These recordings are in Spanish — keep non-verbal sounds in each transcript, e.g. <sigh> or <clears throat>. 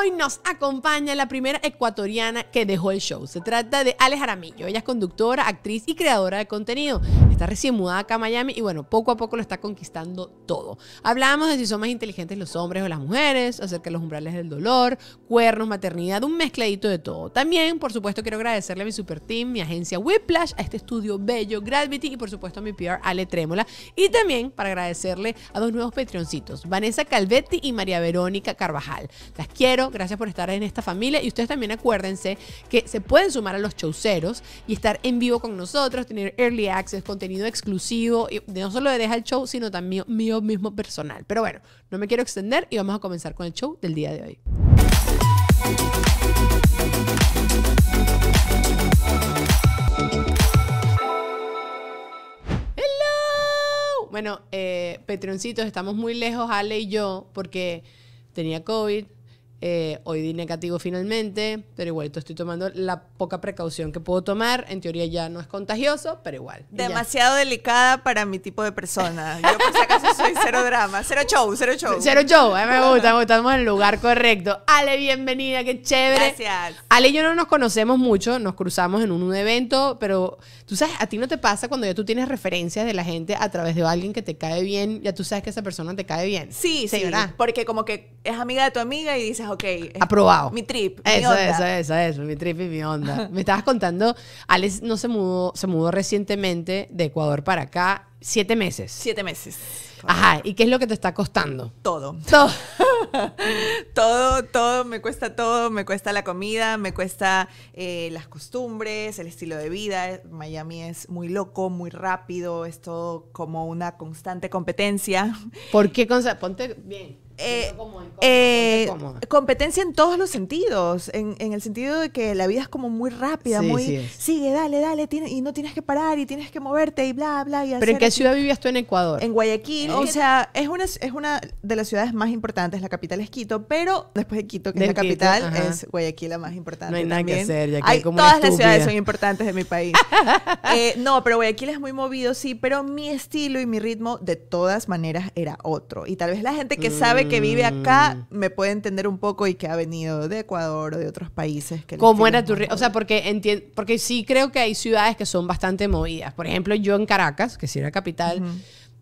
Hoy nos acompaña la primera ecuatoriana que dejó el show. Se trata de Ale Jaramillo. Ella es conductora, actriz y creadora de contenido. Está recién mudada acá a Miami y bueno, poco a poco lo está conquistando todo. Hablamos de si son más inteligentes los hombres o las mujeres, acerca de los umbrales del dolor, cuernos, maternidad, un mezcladito de todo. También, por supuesto, quiero agradecerle a mi super team, mi agencia Whiplash, a este estudio bello Gravity y por supuesto a mi PR Ale Trémola. Y también para agradecerle a dos nuevos Patreoncitos, Vanessa Calvetti y María Verónica Carvajal. Las quiero Gracias por estar en esta familia. Y ustedes también acuérdense que se pueden sumar a los showceros y estar en vivo con nosotros, tener early access, contenido exclusivo, y no solo de Deja el Show, sino también mío mismo personal. Pero bueno, no me quiero extender y vamos a comenzar con el show del día de hoy. bueno, eh, estamos muy lejos, Ale y yo, porque tenía COVID, eh, hoy di negativo finalmente, pero igual estoy tomando la poca precaución que puedo tomar. En teoría ya no es contagioso, pero igual. Demasiado delicada para mi tipo de persona. Yo por si acaso soy cero drama, cero show, cero show. Cero show, eh, me gusta, estamos en el lugar correcto. Ale, bienvenida, qué chévere. Gracias. Ale y yo no nos conocemos mucho, nos cruzamos en un evento, pero tú sabes, a ti no te pasa cuando ya tú tienes referencias de la gente a través de alguien que te cae bien, ya tú sabes que esa persona te cae bien. Sí, sí, sí porque como que es amiga de tu amiga y dices, ok. Aprobado. Mi trip. Eso, eso, eso, eso, mi trip y mi onda. <laughs> Me estabas contando, Alex no se mudó, se mudó recientemente de Ecuador para acá, siete meses. Siete meses. Ajá, ¿y qué es lo que te está costando? Todo. Todo. <laughs> todo, todo, me cuesta todo, me cuesta la comida, me cuesta eh, las costumbres, el estilo de vida. Miami es muy loco, muy rápido, es todo como una constante competencia. ¿Por qué? Ponte bien eh, eh, competencia en todos los sentidos, en, en, el sentido de que la vida es como muy rápida, muy sí sigue, dale, dale, y no tienes que parar y tienes que moverte y bla, bla. Y hacer ¿Pero en qué ciudad vivías tú en Ecuador? En Guayaquil, o sea, es una, es una de las ciudades más importantes, la capital es Quito, pero después de Quito, que es la capital, es Guayaquil la más importante. No hay nada que hay, todas las ciudades son importantes de mi país. <laughs> Eh, no, pero Guayaquil es muy movido, sí, pero mi estilo y mi ritmo de todas maneras era otro. Y tal vez la gente que sabe que vive acá mm. me puede entender un poco y que ha venido de Ecuador o de otros países. Que ¿Cómo era tu... O sea, porque, porque sí creo que hay ciudades que son bastante movidas. Por ejemplo, yo en Caracas, que sí era capital...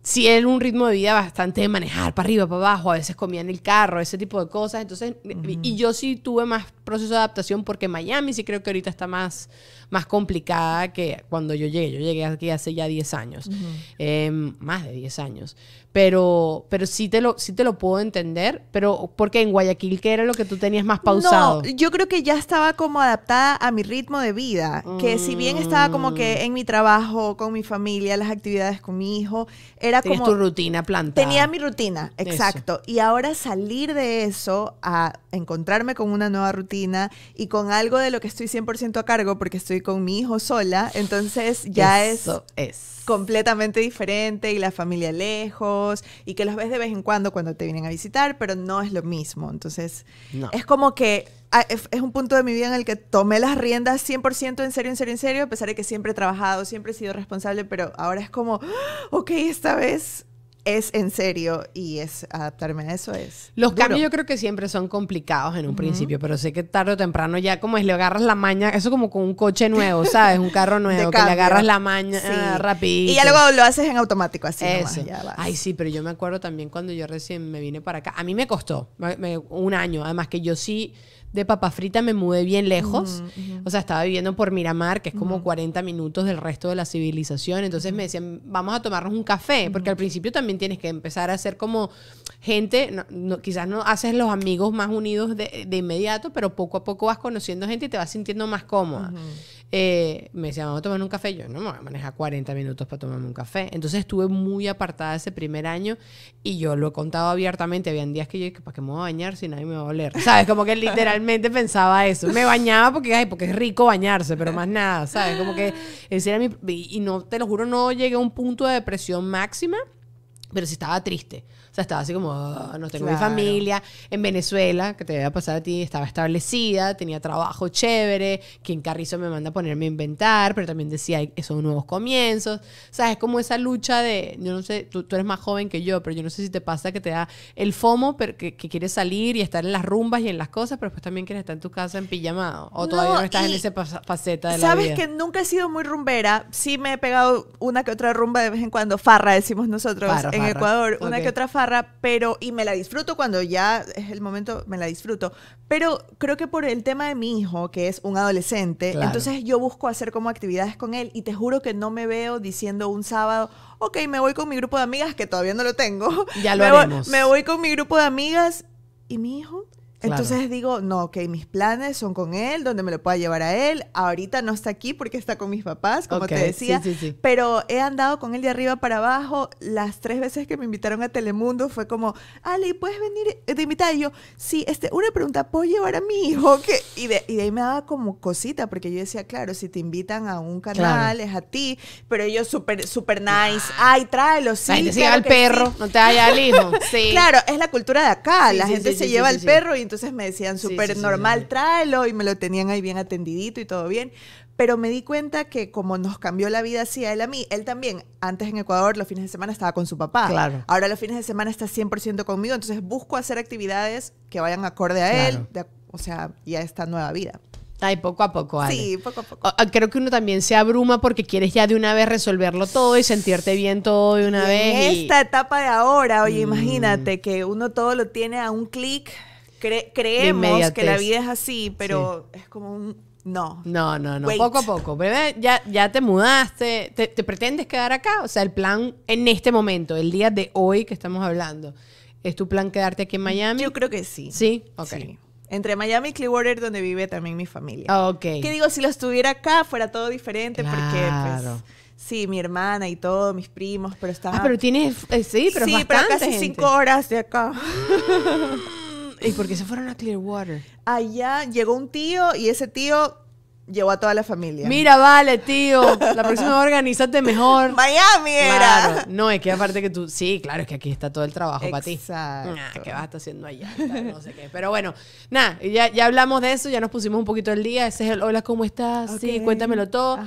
sí era un ritmo de vida bastante de manejar para arriba, para abajo, a veces comían en el carro, ese tipo de cosas. Entonces, y yo sí tuve más proceso de adaptación porque Miami sí creo que ahorita está más más complicada que cuando yo llegué. Yo llegué aquí hace ya 10 años, em, más de 10 años. Pero, pero sí, te lo, sí te lo puedo entender, pero porque en Guayaquil, ¿qué era lo que tú tenías más pausado? yo creo que ya estaba como adaptada a mi ritmo de vida, que si bien estaba como que mm. en mi trabajo, con mi familia, las actividades con mi hijo, era Tenías como... tu rutina plantada. Tenía mi rutina, exacto. Y ahora salir de eso a encontrarme con una nueva rutina y con algo de lo que estoy 100% a cargo, porque estoy con mi hijo sola, entonces ya Eso es, completamente diferente y la familia lejos y que los ves de vez en cuando cuando te vienen a visitar, pero no es lo mismo. Entonces, es como que ah, es un punto de mi vida en el que tomé las riendas 100% en serio, en serio, en serio, a pesar de que siempre he trabajado, siempre he sido responsable, pero ahora es como, ah, ok, esta vez es en serio y es adaptarme a eso es. Los cambios yo creo que siempre son complicados en un principio, pero sé que tarde o temprano ya como es le agarras la maña, eso como con un coche nuevo, ¿sabes? Un carro nuevo, que le agarras la maña ah, rapidito. rápido. Y ya luego lo haces en automático así Ay, sí, pero yo me acuerdo también cuando yo recién me vine para acá, a mí me costó un año, además que yo sí de papa frita me mudé bien lejos. Mm, o sea, estaba viviendo por Miramar, que es como 40 mm. minutos del resto de la civilización. Entonces me decían, vamos a tomarnos un café, porque al principio también tienes que empezar a ser como gente, quizás no haces los amigos más unidos de, de, inmediato, pero poco a poco vas conociendo gente y te vas sintiendo más cómoda. Eh, me decía, vamos a tomar un café. Yo no me voy a manejar 40 minutos para tomarme un café. Entonces estuve muy apartada ese primer año y yo lo he contado abiertamente. Habían días que yo dije, ¿para qué me voy a bañar si nadie me va a oler? <laughs> ¿Sabes? Como que literalmente pensaba eso. Me bañaba porque, ay, porque es rico bañarse, pero más nada, ¿sabes? Como que era mi. Y no, te lo juro, no llegué a un punto de depresión máxima, pero sí estaba triste estaba así como, ah, no tengo mi familia. En Venezuela, que te voy a pasar a ti, estaba establecida, tenía trabajo chévere. Quien Carrizo me manda a ponerme a inventar, pero también decía, son nuevos comienzos. O sea, es como esa lucha de, yo no sé, tú, eres más joven que yo, pero yo no sé si te pasa que te da el FOMO, pero que, quieres salir y estar en las rumbas y en las cosas, pero después también quieres estar en tu casa en pijamado. O todavía no estás en esa faceta de la vida. Sabes que nunca he sido muy rumbera. Sí me he pegado una que otra rumba de vez en cuando, farra decimos nosotros en Ecuador, una que otra farra pero, y me la disfruto cuando ya es el momento, me la disfruto, pero creo que por el tema de mi hijo, que es un adolescente, entonces yo busco hacer como actividades con él y te juro que no me veo diciendo un sábado, ok, me voy con mi grupo de amigas, que todavía no lo tengo. Ya <laughs> lo me me voy con mi grupo de amigas y mi hijo entonces digo, no, ok, mis planes son con él, donde me lo pueda llevar a él. Ahorita no está aquí porque está con mis papás, como te decía. Pero he andado con él de arriba para abajo. Las tres veces que me invitaron a Telemundo fue como, Ale, ¿puedes venir? Te invitar? Y yo, sí, este, una pregunta, ¿puedo llevar a mi hijo? <laughs> Y, de, ahí me daba como cosita, porque yo decía, claro, si te invitan a un canal es a ti, pero ellos súper, súper nice. Ah. Ay, tráelo, sí. La lleva al perro, no te vaya al hijo. <laughs> Claro, es la cultura de acá. la gente se lleva al perro y entonces me decían súper normal, tráelo, y me lo tenían ahí bien atendidito y todo bien. Pero me di cuenta que como nos cambió la vida así a él a mí, él también, antes en Ecuador los fines de semana estaba con su papá. Claro. Ahora los fines de semana está 100% conmigo, entonces busco hacer actividades que vayan acorde a él, o sea, y a esta nueva vida. Ay, poco a poco, Ale. Sí, poco a poco. Creo que uno también se abruma porque quieres ya de una vez resolverlo todo y sentirte bien todo de una vez. En esta etapa de ahora, oye, mm. imagínate que uno todo lo tiene a un clic creemos que la vida es así, pero es como un... No. No, no, no. Poco a poco. Ya, ya te mudaste. Te, pretendes quedar acá? O sea, el plan en este momento, el día de hoy que estamos hablando, ¿es tu plan quedarte aquí en Miami? Yo creo que sí. Sí, ok. Entre Miami y Clearwater, donde vive también mi familia. Ah, ok. qué digo, si lo estuviera acá, fuera todo diferente, claro. porque pues, Sí, mi hermana y todo, mis primos, pero ah, estaba... Ah, pero tienes... Eh, sí, pero Sí, pero casi cinco horas de acá. <laughs> ¿Y por qué se fueron a Clearwater? Allá llegó un tío y ese tío llevó a toda la familia. Mira, vale, tío, la próxima vez organizate mejor. <laughs> Miami era. No, es que aparte que tú, sí, claro, es que aquí está todo el trabajo para ti. ¿qué vas a haciendo allá? No sé qué. Pero bueno, nada, ya, ya, hablamos de eso, ya nos pusimos un poquito el día. Ese es el hola, ¿cómo estás? Sí, cuéntamelo todo.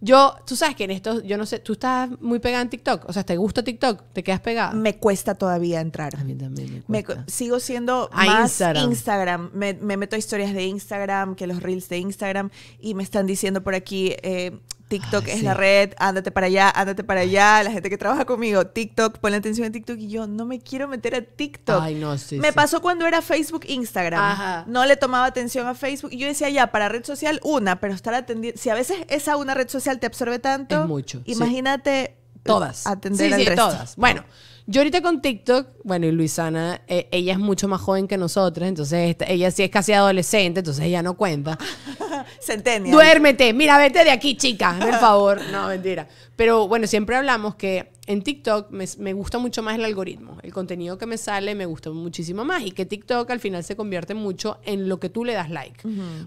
Yo, tú sabes que en esto, yo no sé, tú estás muy pegada en TikTok. O sea, ¿te gusta TikTok? ¿Te quedas pegada? Me cuesta todavía entrar. A mí también me cuesta. sigo siendo más Instagram. Me, meto a historias de Instagram, que los reels de Instagram. Y y me están diciendo por aquí, eh, TikTok es la red, ándate para allá, ándate para allá. La gente que trabaja conmigo, TikTok, ponle atención a TikTok. Y yo no me quiero meter a TikTok. Ay, no, me pasó cuando era Facebook, Instagram. No le tomaba atención a Facebook. Y yo decía, ya, para red social, una, pero estar atendiendo. Si a veces esa una red social te absorbe tanto. Imagínate. Eh, todas. Atender sí, al todas. Bueno. Yo ahorita con TikTok, bueno, y Luisana, eh, ella es mucho más joven que nosotros, entonces ella sí es casi adolescente, entonces ella no cuenta. <laughs> Duérmete, mira, vete de aquí, chica, por favor. No, mentira. Pero bueno, siempre hablamos que en TikTok me, gusta mucho más el algoritmo. El contenido que me sale me gusta muchísimo más. Y que TikTok al final se convierte mucho en lo que tú le das like.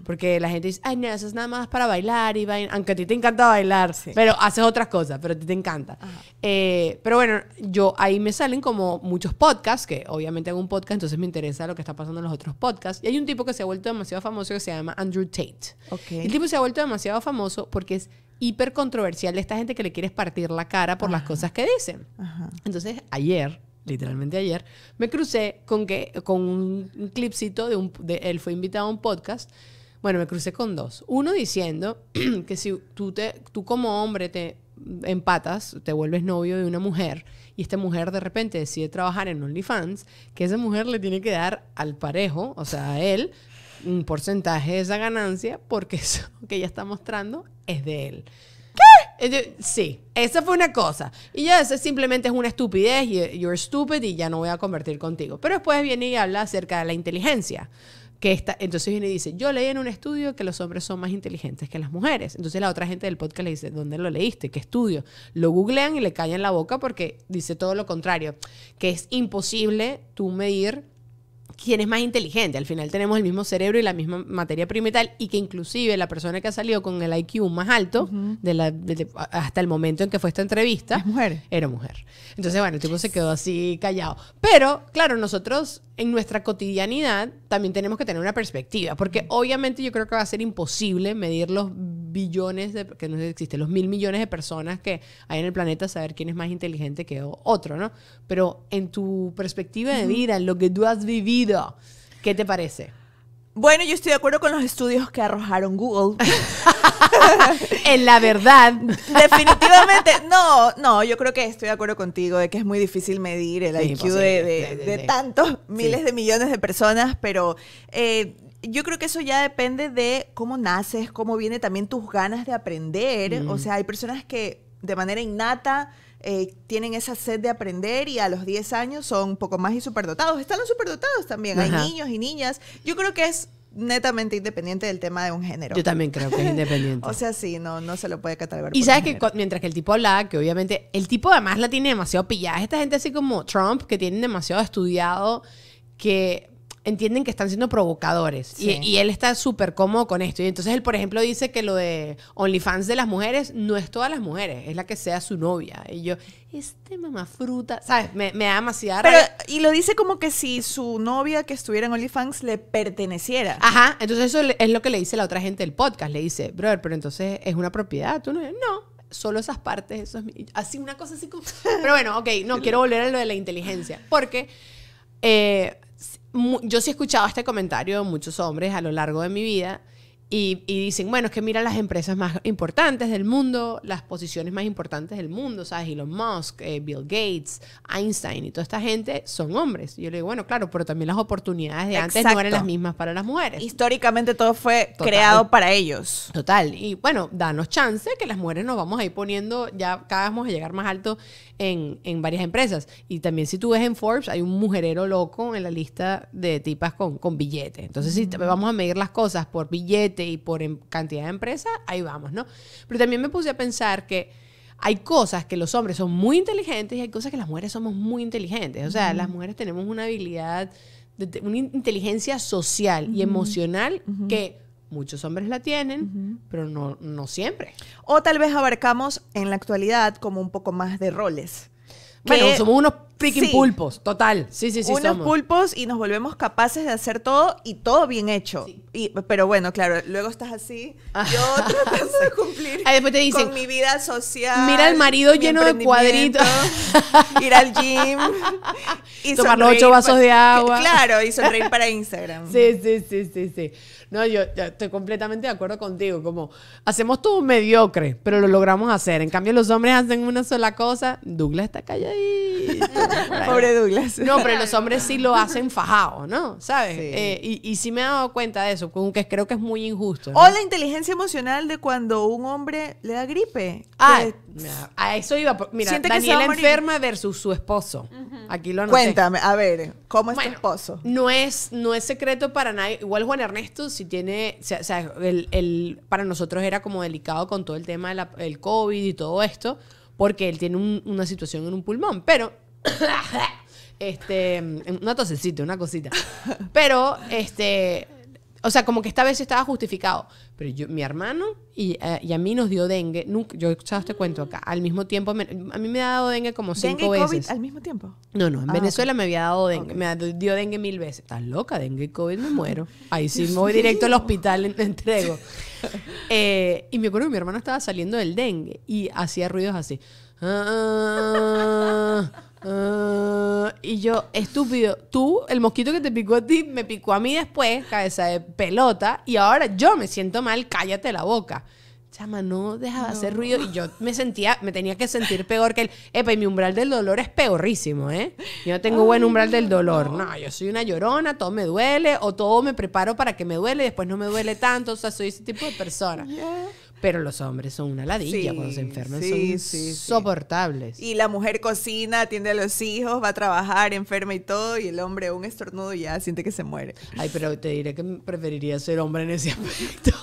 Porque la gente dice, ay, no, eso es nada más para bailar. Y bailar. Aunque a ti te encanta bailar, pero haces otras cosas, pero a ti te encanta. Eh, pero bueno, yo ahí me salen como muchos podcasts, que obviamente hago un podcast, entonces me interesa lo que está pasando en los otros podcasts. Y hay un tipo que se ha vuelto demasiado famoso que se llama Andrew Tate. El tipo se ha vuelto demasiado famoso porque es hiper controversial de esta gente que le quieres partir la cara por las cosas que dicen. Entonces, ayer, literalmente ayer, me crucé con, que, con un clipcito de un... De, él fue invitado a un podcast. Bueno, me crucé con dos. Uno diciendo <clears throat> que si tú, te, tú como hombre te empatas, te vuelves novio de una mujer y esta mujer de repente decide trabajar en OnlyFans, que esa mujer le tiene que dar al parejo, o sea, a él, un porcentaje de esa ganancia porque <laughs> eso que ella está mostrando es de él. ¿Qué? Sí, esa fue una cosa. Y ya eso simplemente es una estupidez, eh, you're stupid y ya no voy a convertir contigo. Pero después viene y habla acerca de la inteligencia. Que está, entonces viene y dice, yo leí en un estudio que los hombres son más inteligentes que las mujeres. Entonces la otra gente del podcast le dice, ¿dónde lo leíste? ¿Qué estudio? Lo googlean y le callan la boca porque dice todo lo contrario, que es imposible tú medir quién es más inteligente. Al final tenemos el mismo cerebro y la misma materia prima y que inclusive la persona que ha salido con el IQ más alto de la, hasta el momento en que fue esta entrevista mujer? era mujer. Entonces, bueno, el tipo se quedó así callado. Pero, claro, nosotros en nuestra cotidianidad también tenemos que tener una perspectiva, porque obviamente yo creo que va a ser imposible medir los billones de, que no existen, los mil millones de personas que hay en el planeta, saber quién es más inteligente que otro, ¿no? Pero en tu perspectiva de vida, en lo que tú has vivido, ¿Qué te parece? Bueno, yo estoy de acuerdo con los estudios que arrojaron Google. <laughs> en la verdad. Definitivamente. No, no, yo creo que estoy de acuerdo contigo de que es muy difícil medir el IQ de, tantos miles de millones de personas, pero eh, yo creo que eso ya depende de cómo naces, cómo viene también tus ganas de aprender. O mm. sea, hay personas que de manera innata eh, tienen esa sed de aprender y a los 10 años son un poco más y superdotados. Están los superdotados también, hay niños y niñas. Yo creo que es netamente independiente del tema de un género. Yo también creo que es independiente. <laughs> o sea, sí, no, no se lo puede catalogar. Y sabes que mientras que el tipo la que obviamente el tipo además la tiene demasiado pillada. Esta gente así como Trump, que tienen demasiado estudiado, que entienden que están siendo provocadores. Y, él está súper cómodo con esto. Y entonces él, por ejemplo, dice que lo de OnlyFans de las mujeres no es todas las mujeres, es la que sea su novia. Y yo, este mamá fruta, ¿sabes? Me, da demasiada Pero, y lo dice como que si su novia que estuviera en OnlyFans le perteneciera. Ajá, entonces eso es lo que le dice la otra gente del podcast. Le dice, brother, pero entonces es una propiedad, tú no, no solo esas partes, eso es mi, así una cosa así como... Pero bueno, ok, no, <laughs> quiero volver a lo de la inteligencia, porque eh, yo sí he escuchado este comentario de muchos hombres a lo largo de mi vida y, dicen, bueno, es que mira las empresas más importantes del mundo, las posiciones más importantes del mundo, ¿sabes? Elon Musk, eh, Bill Gates, Einstein y toda esta gente son hombres. yo le digo, bueno, claro, pero también las oportunidades de antes no eran las mismas para las mujeres. Históricamente todo fue creado para ellos. Total. Y bueno, danos chance que las mujeres nos vamos a ir poniendo, ya cada vez vamos a llegar más alto en, varias empresas. Y también si tú ves en Forbes, hay un mujerero loco en la lista de tipas con, con billete. Entonces, si mm. vamos a medir las cosas por billete, y por em, cantidad de empresas, ahí vamos, ¿no? Pero también me puse a pensar que hay cosas que los hombres son muy inteligentes y hay cosas que las mujeres somos muy inteligentes. O sea, las mujeres tenemos una habilidad, de, una inteligencia social y emocional que muchos hombres la tienen, pero no, no siempre. O tal vez abarcamos en la actualidad como un poco más de roles. Bueno, somos unos freaking pulpos, total. Sí, sí, sí. Unos pulpos y nos volvemos capaces de hacer todo y todo bien hecho. Y, pero bueno, claro, luego estás así, ah. yo tratando de cumplir ah, <laughs> después te dicen, con mi vida social. Mira al marido lleno de cuadritos. <laughs> ir al gym. <laughs> Y Tomar ocho vasos de agua. Claro, y sonreír para Instagram. Sí, sí, sí, sí, sí. No, yo, estoy completamente de acuerdo contigo. Como hacemos todo mediocre, pero lo logramos hacer. En cambio, los hombres hacen una sola cosa. Douglas está calladito. Pobre Douglas. No, pero los hombres sí lo hacen fajado, ¿no? ¿Sabes? Eh, y, sí me he dado cuenta de eso, aunque creo que es muy injusto. O la inteligencia emocional de cuando un hombre le da gripe. Ah, a eso iba. Mira, Daniela enferma versus su esposo. Aquí lo anoté. Cuéntame, a ver, ¿cómo es tu esposo? No es, no es secreto para nadie. Igual Juan Ernesto, si tiene, o sea, el, para nosotros era como delicado con todo el tema del COVID y todo esto porque él tiene una situación en un pulmón. Pero <coughs> este, em, una tosecita, una cosita. Pero, este, o sea, como que esta vez estaba justificado. Pero yo, mi hermano y, eh, a mí nos dio dengue. yo he escuchado este cuento acá. Al mismo tiempo, a mí me ha dado dengue como cinco veces. al mismo tiempo? No, no. En ah, Venezuela me había dado dengue. Me dio dengue mil veces. Estás loca, dengue y COVID, me muero. Ahí sí me voy directo al hospital, me entrego. Eh, y me acuerdo que mi hermano estaba saliendo del dengue y hacía ruidos así. Ah, Ah, y yo, estúpido, tú, el mosquito que te picó a ti, me picó a mí después, cabeza de pelota, y ahora yo me siento mal, cállate la boca. Chama, no dejaba de hacer ruido y yo me sentía, me tenía que sentir peor que él. Epa, y mi umbral del dolor es peorísimo, ¿eh? Yo no tengo buen umbral del dolor. No. yo soy una llorona, todo me duele o todo me preparo para que me duele y después no me duele tanto. O sea, soy ese tipo de persona. Pero los hombres son una ladilla cuando se enferman, son insoportables. y la mujer cocina, atiende a los hijos, va a trabajar, enferma y todo, y el hombre un estornudo ya siente que se muere. Ay, pero te diré que preferiría ser hombre en ese <laughs> aspecto.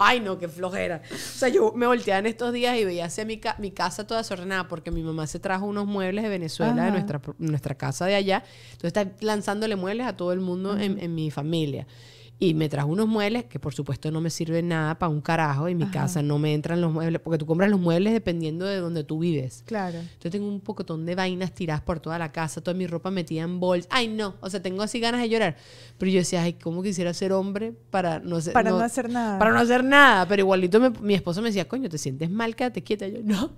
Ay, no, qué flojera. O sea, yo me volteaba en estos días y veía hacia mi, casa toda desordenada porque mi mamá se trajo unos muebles de Venezuela, de nuestra, nuestra casa de allá. Entonces está lanzándole muebles a todo el mundo en, en mi familia. Y me trajo unos muebles que por supuesto no me sirven nada para un carajo. En mi casa no me entran los muebles, porque tú compras los muebles dependiendo de donde tú vives. Claro. Yo tengo un pocotón de vainas tiradas por toda la casa, toda mi ropa metida en bols Ay, no, o sea, tengo así ganas de llorar. Pero yo decía, ay, ¿cómo quisiera ser hombre para no Para no, hacer nada. Para no hacer nada. Pero igualito mi esposo me decía, coño, ¿te sientes mal? Quédate quieta. yo, no,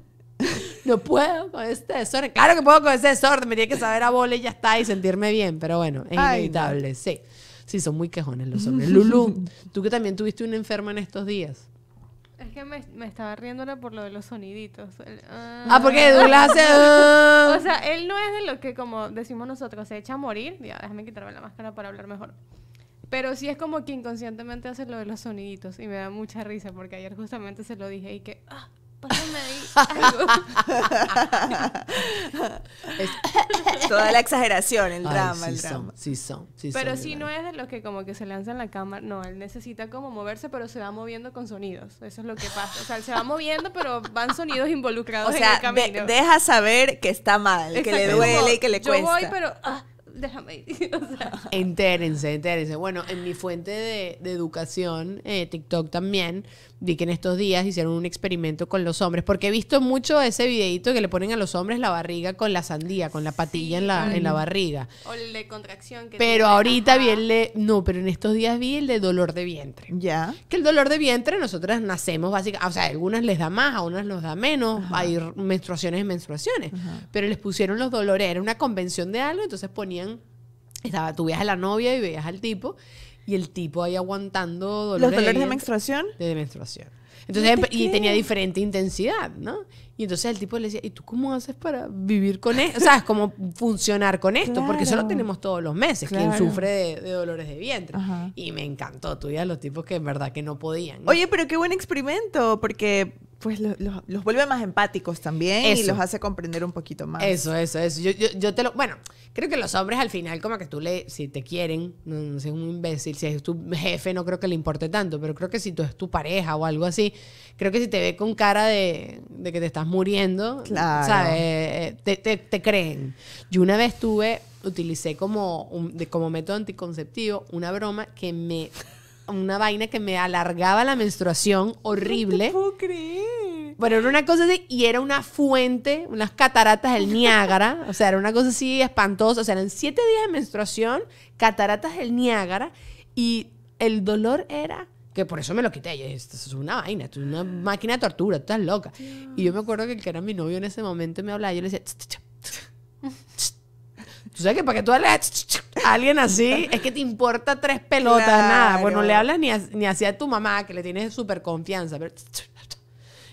no puedo con este desorden. Claro que puedo con ese desorden, me tiene que saber a bola y ya está y sentirme bien, pero bueno, es inevitable, sí. Sí, son muy quejones los hombres. <laughs> Lulu, tú que también tuviste una enferma en estos días. Es que me, estaba riendo por lo de los soniditos. Ah. ah. porque Douglas <laughs> ah. o sea, él no es de lo que, como decimos nosotros, se echa a morir. Ya, déjame quitarme la máscara para hablar mejor. Pero sí es como que inconscientemente hace lo de los soniditos. Y me da mucha risa porque ayer justamente se lo dije y que. Ah, algo. <laughs> Toda la exageración, el drama, sí sí sí Pero si sí no es de los que como que se lanza en la cámara, no, él necesita como moverse, pero se va moviendo con sonidos. Eso es lo que pasa. O sea, él se va moviendo, pero van sonidos involucrados o sea, en el camino. deja saber que está mal, que le duele y que le cuesta. Yo voy, pero... Ah, déjame ir. <laughs> Entérense, entérense. Bueno, en mi fuente de, educación, eh, TikTok también, vi que en estos días hicieron un experimento con los hombres, porque he visto mucho ese videito que le ponen a los hombres la barriga con la sandía, con la patilla en, la, barriga. O el contracción. pero ahorita vi el de, no, pero en estos días vi el de dolor de vientre. Ya. Que el dolor de vientre nosotras nacemos básicamente, o sea, algunas les da más, a unas nos da menos, hay menstruaciones y menstruaciones, pero les pusieron los dolores, era una convención de algo, entonces ponían estaba, tú veías a la novia y veías al tipo, y el tipo ahí aguantando dolores. ¿Los dolores de, menstruación? De menstruación. Entonces, y tenía diferente intensidad, ¿no? Y entonces el tipo le decía, ¿y tú cómo haces para vivir con esto? O sea, cómo funcionar con esto, porque eso lo tenemos todos los meses, quien sufre de, dolores de vientre. Y me encantó, tú a los tipos que en verdad que no podían. Oye, pero qué buen experimento, porque pues los vuelve más empáticos también y los hace comprender un poquito más. Eso, eso, eso. Yo, yo, yo te lo, bueno, Creo que los hombres al final, como que tú le, si te quieren, no, sé, un imbécil, si es tu jefe, no creo que le importe tanto, pero creo que si tú es tu pareja o algo así, creo que si te ve con cara de, que te estás muriendo, ¿sabes? Eh, eh, te, te, creen. Yo una vez tuve, utilicé como, de, como método anticonceptivo una broma que me una vaina que me alargaba la menstruación horrible. No te bueno, era una cosa así y era una fuente, unas cataratas del Niágara. o sea, era una cosa así espantosa. O sea, eran siete días de menstruación, cataratas del Niágara y el dolor era que por eso me lo quité. Yo esto es una vaina, esto es una máquina de tortura, estás loca. Y yo me acuerdo que el que era mi novio en ese momento me hablaba, yo le decía, tú sabes que para que tú hables a alguien así, es que te importa tres pelotas, nada, nada. Bueno, le hablas ni, a, ni hacia tu mamá, que le tienes súper confianza, pero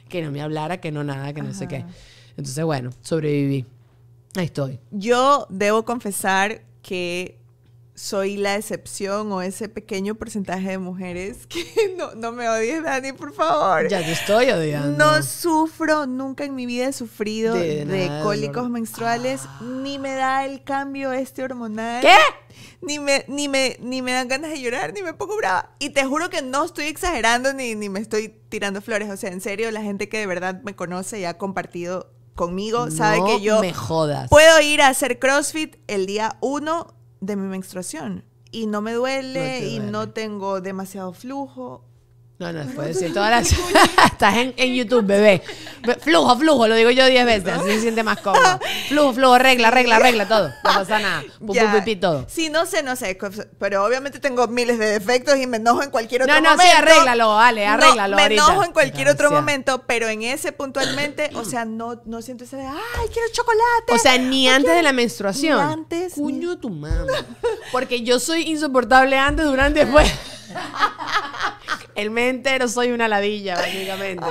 que no me hablara, que no nada, que no sé qué. Entonces, bueno, sobreviví. Ahí estoy. Yo debo confesar que soy la excepción o ese pequeño porcentaje de mujeres <laughs> que no, me odies, Dani, por favor. Ya te estoy odiando. No sufro, nunca en mi vida he sufrido de, cólicos menstruales, ni me da el cambio este hormonal. ¿Qué? Ni me, ni, me, ni me dan ganas de llorar, ni me pongo brava. Y te juro que no estoy exagerando ni, ni me estoy tirando flores. O sea, en serio, la gente que de verdad me conoce y ha compartido conmigo sabe que yo me jodas. puedo ir a hacer CrossFit el día 1 de mi menstruación y no me duele y no tengo demasiado flujo no, no, <laughs> puedes decir todas las. <laughs> Estás en, YouTube, bebé. Flujo, flujo, lo digo yo diez veces, así se siente más cómodo. Flujo, flujo, regla, regla, regla, todo. No pasa nada. <laughs> Pupi, todo. Sí, no sé, no sé. Pero obviamente tengo miles de defectos y me enojo en cualquier otro momento. No, no, arréglalo, vale, arréglalo. me enojo en cualquier otro momento, pero en ese puntualmente, o sea, no, no siento ese de, ay, quiero chocolate. O sea, ni antes de la menstruación. antes. Cuño tu Porque yo soy insoportable antes, durante y después. El mentero soy una ladilla, básicamente.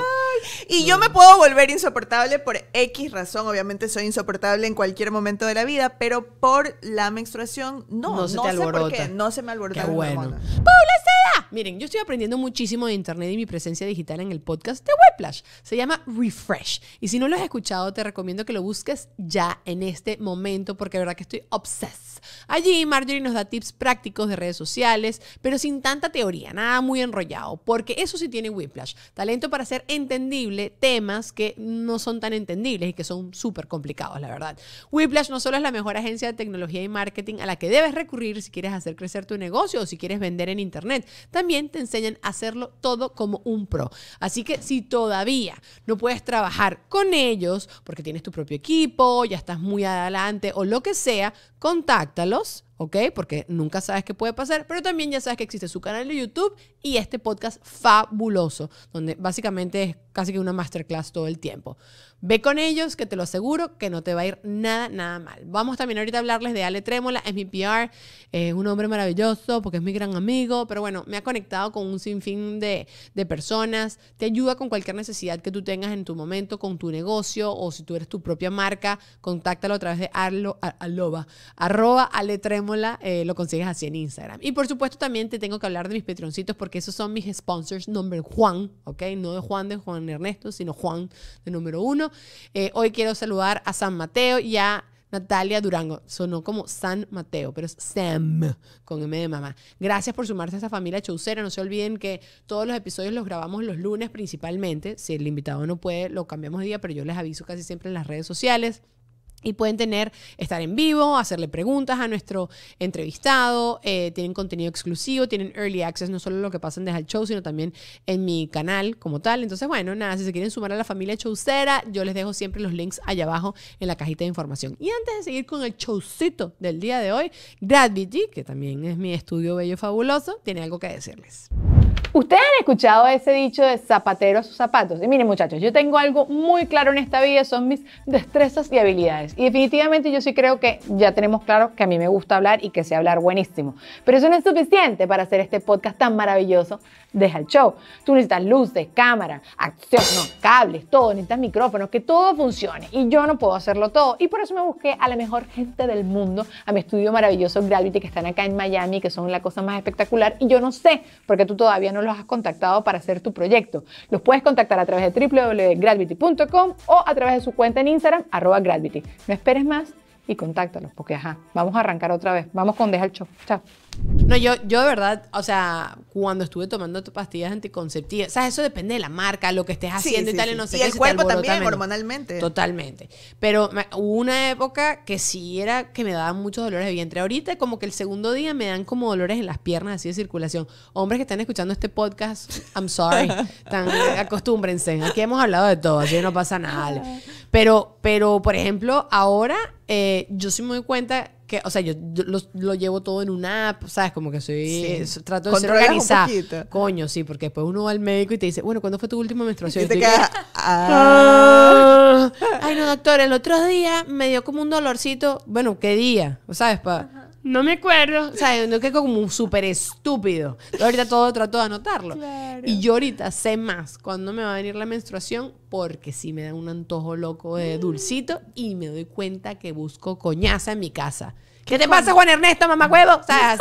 y yo mm. me puedo volver insoportable por X razón. Obviamente soy insoportable en cualquier momento de la vida, pero por la menstruación, no. No se sé alborota. por qué. No se me alborota. Qué bueno. Seda! Miren, yo estoy aprendiendo muchísimo de internet y mi presencia digital en el podcast de Weplash. Se llama Refresh. Y si no lo has escuchado, te recomiendo que lo busques ya en este momento, porque de verdad que estoy obsessed Allí Marjorie nos da tips prácticos de redes sociales, pero sin tanta teoría, nada muy enrollado, porque eso sí tiene Whiplash, talento para hacer entendible temas que no son tan entendibles y que son súper complicados, la verdad. Whiplash no solo es la mejor agencia de tecnología y marketing a la que debes recurrir si quieres hacer crecer tu negocio o si quieres vender en Internet, también te enseñan a hacerlo todo como un pro. Así que si todavía no puedes trabajar con ellos porque tienes tu propio equipo, ya estás muy adelante o lo que sea, contáctalos ¿ok? Porque nunca sabes qué puede pasar, pero también ya sabes que existe su canal de YouTube y este podcast fabuloso, donde básicamente es casi que una masterclass todo el tiempo. Ve con ellos, que te lo aseguro que no te va a ir nada, nada mal. Vamos también ahorita a hablarles de Ale Trémola, es mi PR, es un hombre maravilloso porque es mi gran amigo, pero bueno, me ha conectado con un sinfín de, de personas, te ayuda con cualquier necesidad que tú tengas en tu momento, con tu negocio o si tú eres tu propia marca, contáctalo a través de arlo, aloba, arroba Ale tremola eh, lo consigues así en Instagram. Y por supuesto también te tengo que hablar de mis petroncitos porque esos son mis sponsors nombre Juan, ¿ok? No de Juan de Juan Ernesto, sino Juan de número uno. Eh, hoy quiero saludar a San Mateo y a... Natalia Durango. Sonó como San Mateo, pero es Sam, con M de mamá. Gracias por sumarse a esta familia chaucera. No se olviden que todos los episodios los grabamos los lunes principalmente. Si el invitado no puede, lo cambiamos de día, pero yo les aviso casi siempre en las redes sociales. Y pueden tener, estar en vivo, hacerle preguntas a nuestro entrevistado, eh, tienen contenido exclusivo, tienen early access, no solo lo que pasa desde el Show, sino también en mi canal como tal. Entonces, bueno, nada, si se quieren sumar a la familia showcera, yo les dejo siempre los links allá abajo en la cajita de información. Y antes de seguir con el showcito del día de hoy, Gravity, que también es mi estudio bello fabuloso, tiene algo que decirles. Ustedes han escuchado ese dicho de zapatero a sus zapatos. Y miren muchachos, yo tengo algo muy claro en esta vida, son mis destrezas y habilidades. Y definitivamente yo sí creo que ya tenemos claro que a mí me gusta hablar y que sé hablar buenísimo. Pero eso no es suficiente para hacer este podcast tan maravilloso deja el show. Tú necesitas luces, cámara, acción, cables, todo, necesitas micrófonos, que todo funcione. Y yo no puedo hacerlo todo. Y por eso me busqué a la mejor gente del mundo, a mi estudio maravilloso Gravity, que están acá en Miami, que son la cosa más espectacular. Y yo no sé por qué tú todavía no los has contactado para hacer tu proyecto. Los puedes contactar a través de www.gravity.com o a través de su cuenta en Instagram, arroba Gravity. No esperes más y contáctalos, porque ajá, vamos a arrancar otra vez. Vamos con Deja el Show. Chao. No, yo, yo de verdad, o sea, cuando estuve tomando pastillas anticonceptivas, o eso depende de la marca, lo que estés haciendo y tal, y no sé y qué. el cuerpo también, hormonalmente. Totalmente. Pero hubo una época que sí era que me daban muchos dolores de vientre. Ahorita, como que el segundo día me dan como dolores en las piernas, así de circulación. Hombres que están escuchando este podcast, I'm sorry, <laughs> tan, acostúmbrense. Aquí hemos hablado de todo, así que no pasa nada. Pero, pero, por ejemplo, ahora eh, yo sí me doy cuenta que, o sea, yo, lo, llevo todo en una app, ¿sabes? Como que soy. Eh, trato de ser organizada. Coño, sí, porque después uno va al médico y te dice, bueno, ¿cuándo fue tu última menstruación? Y te quedas. Ah". Ah". Ay, no, doctor, el otro día me dio como un dolorcito. Bueno, ¿qué día? ¿Sabes? Para no me acuerdo. O sea, yo que como súper estúpido. ahorita todo trato de anotarlo. Y yo ahorita sé más cuándo me va a venir la menstruación porque si sí me da un antojo loco de mm. dulcito y me doy cuenta que busco coñaza en mi casa. ¿Qué, te pasa, Juan Ernesto, mamá huevo? O sea,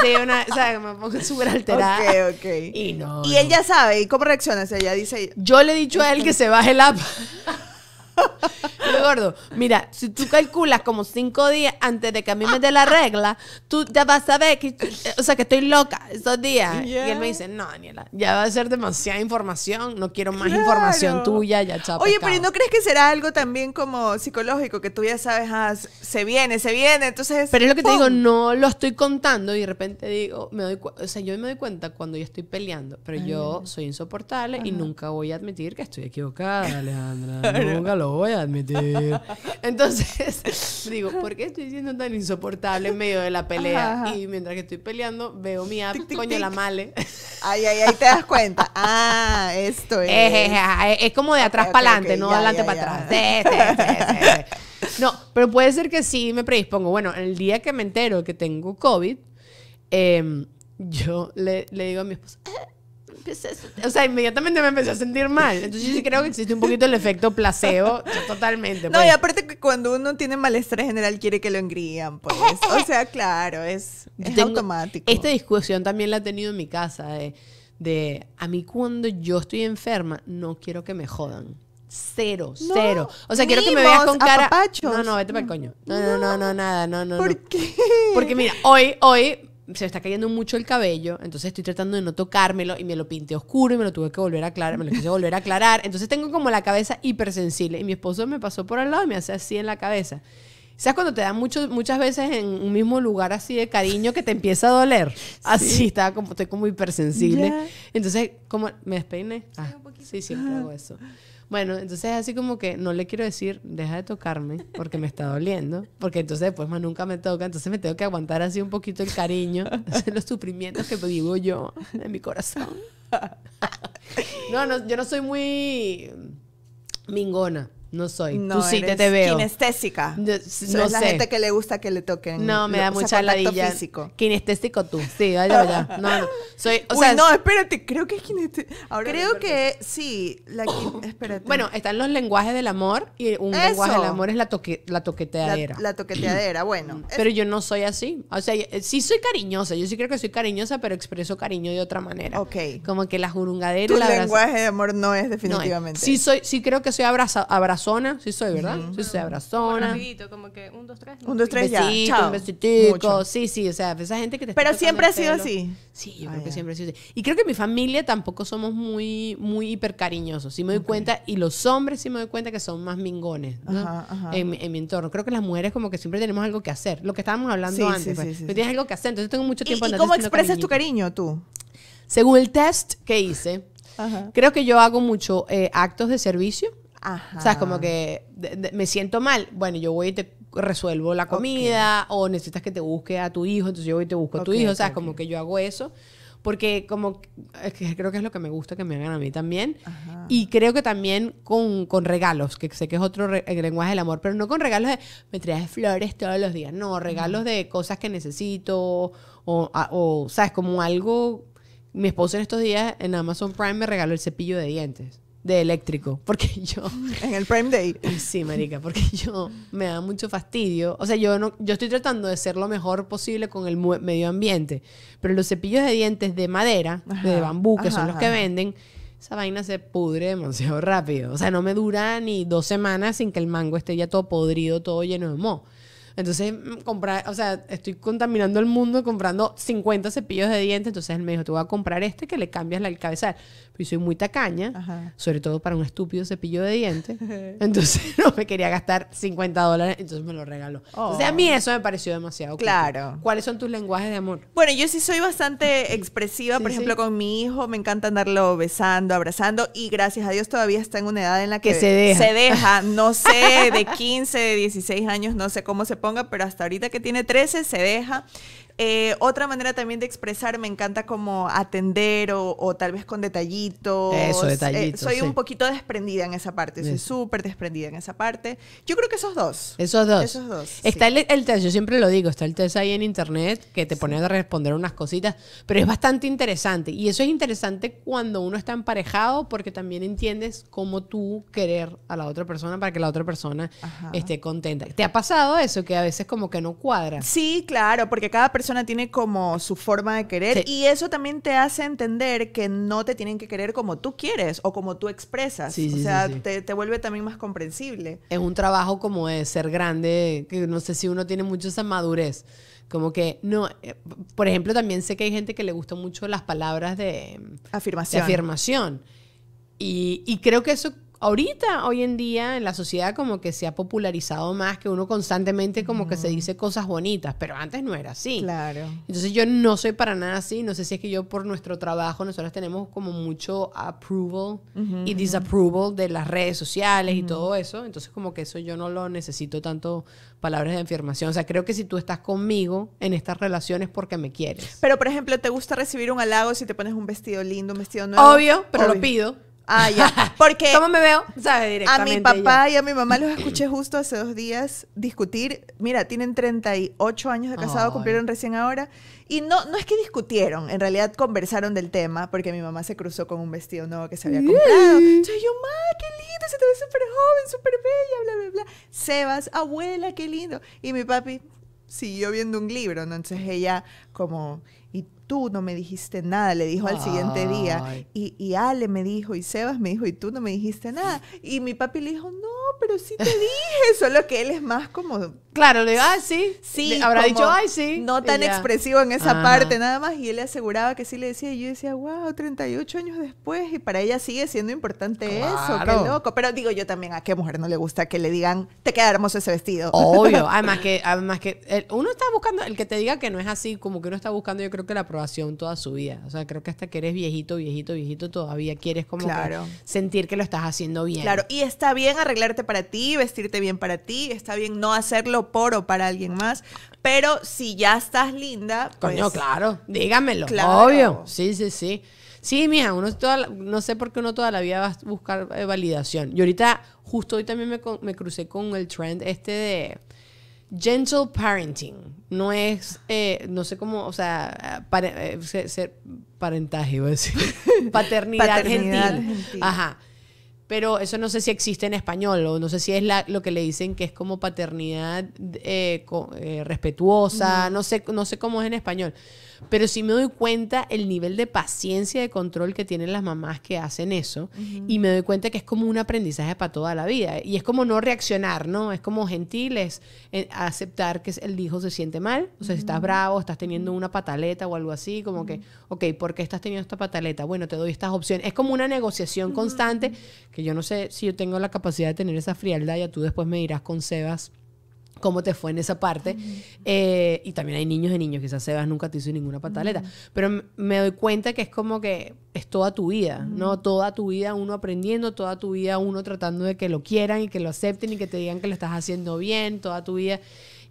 me pongo súper alterada. Ok, ok. Y no. Y él sabe. ¿Y cómo reacciona? ella dice... Yo le he dicho a él que se baje el app. <laughs> gordo, mira, si tú calculas como cinco días antes de que a mí me dé la regla, tú ya vas a ver que, eh, o sea, que estoy loca esos días. Y él me dice, no, Daniela, ya va a ser demasiada información, no quiero más información tuya, ya chapa. Oye, pero no crees que será algo también como psicológico, que tú ya sabes, ah, se viene, se viene, entonces... Pero es lo que te digo, no lo estoy contando y de repente digo, me doy, o sea, yo me doy cuenta cuando yo estoy peleando, pero yo soy insoportable y nunca voy a admitir que estoy equivocada, <laughs> Alejandra. Nunca lo voy a admitir. Entonces, <laughs> digo, ¿por qué estoy siendo tan insoportable en medio de la pelea? Y mientras que estoy peleando, veo mi app, coño, la male. Ay, ay, ahí te das cuenta. Ah, esto eh, es. Eh, eh, es, como de atrás para adelante, no de adelante para atrás. no, pero puede ser que sí me predispongo. Bueno, el día que me entero que tengo COVID, em, yo le, digo a mi esposa, o sea, inmediatamente me empecé a sentir mal. Entonces yo sí creo que existe un poquito el efecto placebo, totalmente. No, y pues. aparte que cuando uno tiene malestar general quiere que lo engrían, pues. O sea, claro, es, automático. Esta discusión también la he tenido en mi casa de, a mí cuando yo estoy enferma no quiero que me jodan. Cero, cero. O sea, quiero que me veas con cara. No, no, vete para el coño. No, no, no, nada, no, no. ¿Por qué? Porque mira, hoy, hoy se me está cayendo mucho el cabello, entonces estoy tratando de no tocármelo y me lo pinté oscuro y me lo tuve que volver a aclarar, me lo quise volver a aclarar. Entonces tengo como la cabeza hipersensible y mi esposo me pasó por al lado y me hace así en la cabeza. ¿Sabes cuando te dan mucho, muchas veces en un mismo lugar así de cariño que te empieza a doler? Así, estaba como, estoy como hipersensible. Entonces, como me despeiné. sí, ah, sí, siempre hago eso. Bueno, entonces así como que no le quiero decir, deja de tocarme, porque me está doliendo, porque entonces después más nunca me toca, entonces me tengo que aguantar así un poquito el cariño, los sufrimientos que digo yo en mi corazón. <laughs> no, no, yo no soy muy mingona. No soy. Tú sí te, te veo. Kinestésica. No, es la gente que le gusta que le toquen. No, me da mucha ladilla. Kinestésico tú. Sí, vaya. vaya. No, no. Soy, o no, espérate, creo que es kinestésico. Creo que sí, la <coughs> espérate. Bueno, están los lenguajes del amor y un lenguaje del amor es la toque la toqueteadera. La, toqueteadera, <clears throat> bueno. Pero yo no soy así. O sea, sí soy cariñosa, yo sí creo que soy cariñosa, pero expreso cariño de otra manera. Ok. Como que la jurungadera, tu lenguaje de amor no es definitivamente. sí soy sí creo que soy abrazo, abrazo abrazona, sí soy, ¿verdad? Sí, soy abrazona. Rapidito, como que un, dos, tres. Un, dos, tres, ya. Besito, un Sí, sí, o sea, esa gente que te Pero siempre ha sido así. Sí, yo creo ah, que siempre ha sido así. Y creo que mi familia tampoco somos muy, muy hiper cariñosos. Sí me doy cuenta, y los hombres sí me doy cuenta que son más mingones En, mi- entorno. Creo que las mujeres como que siempre tenemos algo que hacer. Lo que estábamos hablando antes. sí, pues, sí, sí, Pero tienes algo que hacer, entonces tengo mucho tiempo y cómo expresas tu cariño tú? Según el test que hice, creo que yo hago mucho eh, actos de servicio. Ajá. O sea, como que me siento mal. Bueno, yo voy y te resuelvo la comida o necesitas que te busque a tu hijo, entonces yo voy y te busco a tu hijo. O sea, como que yo hago eso porque como creo que es lo que me gusta que me hagan a mí también. Y creo que también con, regalos, que sé que es otro lenguaje del amor, pero no con regalos de me traes flores todos los días, no, regalos de cosas que necesito o, o, sabes, como algo... Mi esposo en estos días en Amazon Prime me regaló el cepillo de dientes de eléctrico, porque <laughs> yo... En el Prime Day. <laughs> Sí, marica, porque <laughs> yo me da mucho fastidio. O sea, yo, no, yo estoy tratando de ser lo mejor posible con el medio ambiente, pero los cepillos de dientes de madera, de bambú, que son los que venden, esa vaina se pudre demasiado rápido. O sea, no me dura ni dos semanas sin que el mango esté ya todo podrido, todo lleno de moho. Entonces, mm, comprar, o sea, estoy contaminando el mundo comprando 50 cepillos de dientes. Entonces él me dijo, te voy a comprar este que le cambias la, el y soy muy tacaña, sobre todo para un estúpido cepillo de dientes. <laughs> Entonces <laughs> no me quería gastar 50 dólares, entonces me lo regaló. O sea, a mí oh. eso me pareció demasiado. Claro. ¿Cuáles son tus lenguajes de amor? Bueno, yo sí soy bastante <laughs> expresiva, por ejemplo, con mi hijo, me encanta andarlo besando, abrazando y gracias a Dios todavía está en una edad en la que, se, deja. se deja. No sé, de 15, de 16 años, no sé cómo se ponga, pero hasta ahorita que tiene 13 se deja. Eh, otra manera también de expresar, me encanta como atender o, tal vez con detallitos. Eso, detallitos. Eh, soy un poquito desprendida en esa parte, soy súper desprendida en esa parte. Yo creo que esos dos. Esos dos. Esos dos. Está el, test, yo siempre lo digo, está el test ahí en internet que te pone a responder unas cositas, pero es bastante interesante. Y eso es interesante cuando uno está emparejado porque también entiendes cómo tú querer a la otra persona para que la otra persona esté contenta. ¿Te ha pasado eso que a veces como que no cuadra? Sí, claro, porque cada persona persona tiene como su forma de querer y eso también te hace entender que no te tienen que querer como tú quieres o como tú expresas. o sea, te, te, vuelve también más comprensible. Es un trabajo como de ser grande, que no sé si uno tiene mucho esa madurez. Como que, no, eh, por ejemplo, también sé que hay gente que le gustan mucho las palabras de afirmación. afirmación. Y, y creo que eso Ahorita, hoy en día, en la sociedad como que se ha popularizado más, que uno constantemente como que se dice cosas bonitas, pero antes no era así. Claro. Entonces yo no soy para nada así, no sé si es que yo por nuestro trabajo, nosotros tenemos como mucho approval y disapproval de las redes sociales y todo eso, entonces como que eso yo no lo necesito tanto palabras de afirmación, o sea, creo que si tú estás conmigo en estas relaciones porque me quieres. Pero por ejemplo, ¿te gusta recibir un halago si te pones un vestido lindo, un vestido nuevo? Obvio, pero lo pido. Ah, ya. <laughs> ¿Cómo me veo? directamente. A mi papá y a mi mamá los escuché justo hace dos días discutir. Mira, tienen 38 años de casado, cumplieron recién ahora. Y no, no es que discutieron, en realidad conversaron del tema, porque mi mamá se cruzó con un vestido nuevo que se había comprado. yo, qué lindo, se te ve súper joven, súper bella, bla, bla, bla. Sebas, abuela, qué lindo. Y mi papi siguió viendo un libro, ¿no? Entonces ella, como tú no me dijiste nada, le dijo al siguiente día. Y, y, Ale me dijo, y Sebas me dijo, y tú no me dijiste nada. Y mi papi le dijo, no, pero sí te <laughs> dije, solo que él es más como... Claro, le digo, ay, sí. Sí. habrá dicho, ay, sí. No tan expresivo en esa parte nada más. Y él le aseguraba que sí le decía. Y yo decía, wow, 38 años después. Y para ella sigue siendo importante eso. Qué loco. Pero digo yo también, ¿a qué mujer no le gusta que le digan, te queda hermoso ese vestido? Obvio. <laughs> además que, además que uno está buscando, el que te diga que no es así, como que uno está buscando, yo creo que la toda su vida. O sea, creo que hasta que eres viejito, viejito, viejito, todavía quieres como sentir que lo estás haciendo bien. Claro, y está bien arreglarte para ti, vestirte bien para ti, está bien no hacerlo por o para alguien más, pero si ya estás linda... Pues, Coño, claro, dígamelo, obvio. Sí, sí, sí. Sí, mija, uno no sé por qué uno toda la vida va a buscar eh, validación. Y ahorita, justo hoy también me crucé con el trend este de gentle parenting. No es, eh, no sé cómo, o sea, eh, ser, parentaje, iba a decir. <laughs> Paternidad, gentil. Ajá. Pero eso no sé si existe en español, o no sé si es la, lo que le dicen que es como paternidad eh, respetuosa, no, sé, no sé cómo es en español. Pero sí me doy cuenta el nivel de paciencia y de control que tienen las mamás que hacen eso. Y me doy cuenta que es como un aprendizaje para toda la vida. Y es como no reaccionar, ¿no? Es como gentil es eh, aceptar que el hijo se siente mal. O sea, si estás bravo, estás teniendo una pataleta o algo así, como que, ok, ¿por qué estás teniendo esta pataleta? Bueno, te doy estas opciones. Es como una negociación constante que yo no sé si yo tengo la capacidad de tener esa frialdad. Ya tú después me dirás con Sebas cómo te fue en esa parte. Eh, y también hay niños y niños, que quizás Sebas nunca te hizo ninguna pataleta, pero me doy cuenta que es como que es toda tu vida, ¿no? Toda tu vida uno aprendiendo, toda tu vida uno tratando de que lo quieran y que lo acepten y que te digan que lo estás haciendo bien, toda tu vida.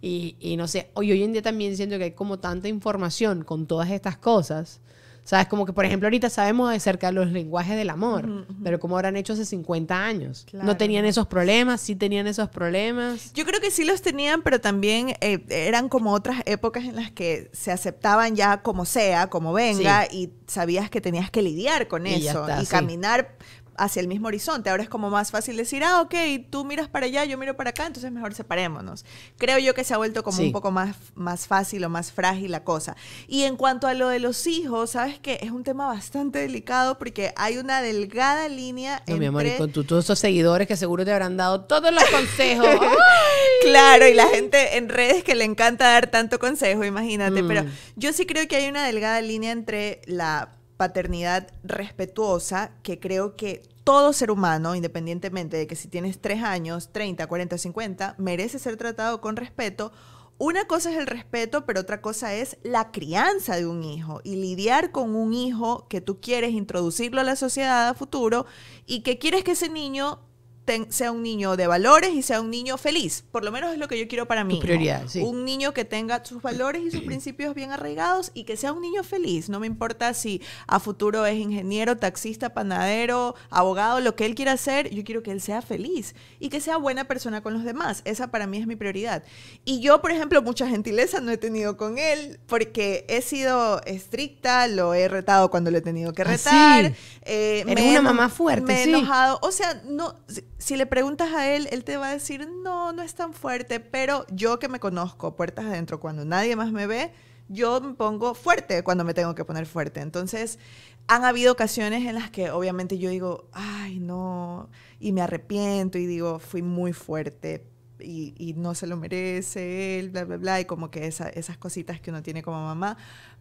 Y, no sé, hoy, hoy en día también siento que hay como tanta información con todas estas cosas ¿Sabes? Como que, por ejemplo, ahorita sabemos acerca de los lenguajes del amor, pero como habrán hecho hace 50 años. No tenían esos problemas, sí tenían esos problemas. Yo creo que sí los tenían, pero también eh, eran como otras épocas en las que se aceptaban ya como sea, como venga, y sabías que tenías que lidiar con eso y caminar hacia el mismo horizonte. Ahora es como más fácil decir, ah, ok, tú miras para allá, yo miro para acá, entonces mejor separémonos. Creo yo que se ha vuelto como un poco más, más fácil o más frágil la cosa. Y en cuanto a lo de los hijos, sabes que es un tema bastante delicado porque hay una delgada línea. No, entre... mi amor, y con todos esos seguidores que seguro te habrán dado todos los consejos. <laughs> claro, y la gente en redes que le encanta dar tanto consejo, imagínate. Pero mm. yo sí creo que hay una delgada línea entre la paternidad respetuosa que creo que todo ser humano, independientemente de que si tienes 3 años, 30, 40, 50, merece ser tratado con respeto. Una cosa es el respeto, pero otra cosa es la crianza de un hijo y lidiar con un hijo que tú quieres introducirlo a la sociedad a futuro y que quieres que ese niño sea un niño de valores y sea un niño feliz. Por lo menos es lo que yo quiero para mí. prioridad, sí. Un niño que tenga sus valores y sus principios bien arraigados y que sea un niño feliz. No me importa si a futuro es ingeniero, taxista, panadero, abogado, lo que él quiera hacer, yo quiero que él sea feliz y que sea buena persona con los demás. Esa para mí es mi prioridad. Y yo, por ejemplo, mucha gentileza no he tenido con él porque he sido estricta, lo he retado cuando lo he tenido que ah, retar. Eh, Eres una mamá fuerte, me he enojado. O sea, no si le preguntas a él, él te va a decir, no, no es tan fuerte, pero yo que me conozco puertas adentro, cuando nadie más me ve, yo me pongo fuerte cuando me tengo que poner fuerte. Entonces, han habido ocasiones en las que obviamente yo digo, ay, no, y me arrepiento y digo, fui muy fuerte y, no se lo merece él, bla, bla, bla, y como que esa, esas cositas que uno tiene como mamá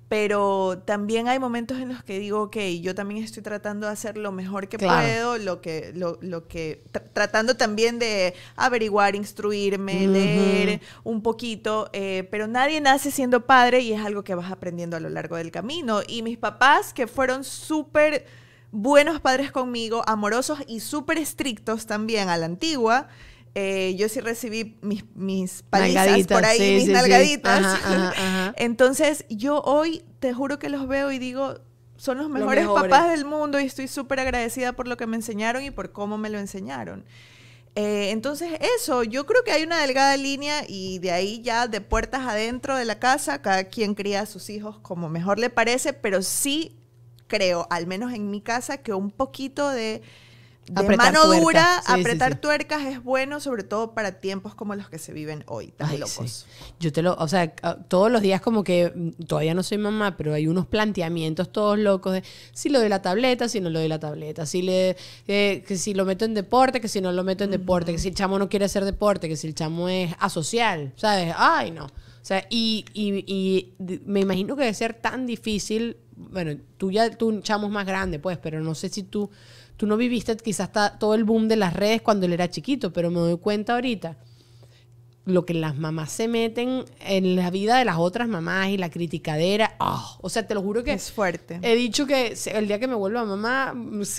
pero también hay momentos en los que digo, ok, yo también estoy tratando de hacer lo mejor que puedo, lo que, lo, lo que, tratando también de averiguar, instruirme, leer un poquito, eh, pero nadie nace siendo padre y es algo que vas aprendiendo a lo largo del camino. Y mis papás, que fueron súper buenos padres conmigo, amorosos y súper estrictos también a la antigua, eh, yo sí recibí mis, mis palizas por ahí, mis sí, <laughs> Entonces, yo hoy te juro que los veo y digo, son los mejores, papás del mundo y estoy súper agradecida por lo que me enseñaron y por cómo me lo enseñaron. Eh, entonces, eso, yo creo que hay una delgada línea y de ahí ya de puertas adentro de la casa, cada quien cría a sus hijos como mejor le parece, pero sí creo, al menos en mi casa, que un poquito de de mano dura, apretar tuercas es bueno, sobre todo para tiempos como los que se viven hoy, tan locos. Yo te lo, o sea, ah, todos los días como que mm, todavía no soy mamá, pero hay unos planteamientos todos locos de si lo de la tableta, si no lo de la tableta, si le eh, que si lo meto en deporte, que si no lo meto en deporte, que si el chamo no quiere hacer deporte, que si el chamo es asocial, ¿sabes? Ay, no. O sea, y, y me imagino que debe ser tan difícil, bueno, tú ya, tú un chamo es más grande, pues, pero no sé si tú Tú no viviste quizás todo el boom de las redes cuando él era chiquito, pero me doy cuenta ahorita lo que las mamás se meten en la vida de las otras mamás y la criticadera. Ah, o sea, te lo juro que... Es fuerte. He dicho que el día que me vuelva mamá,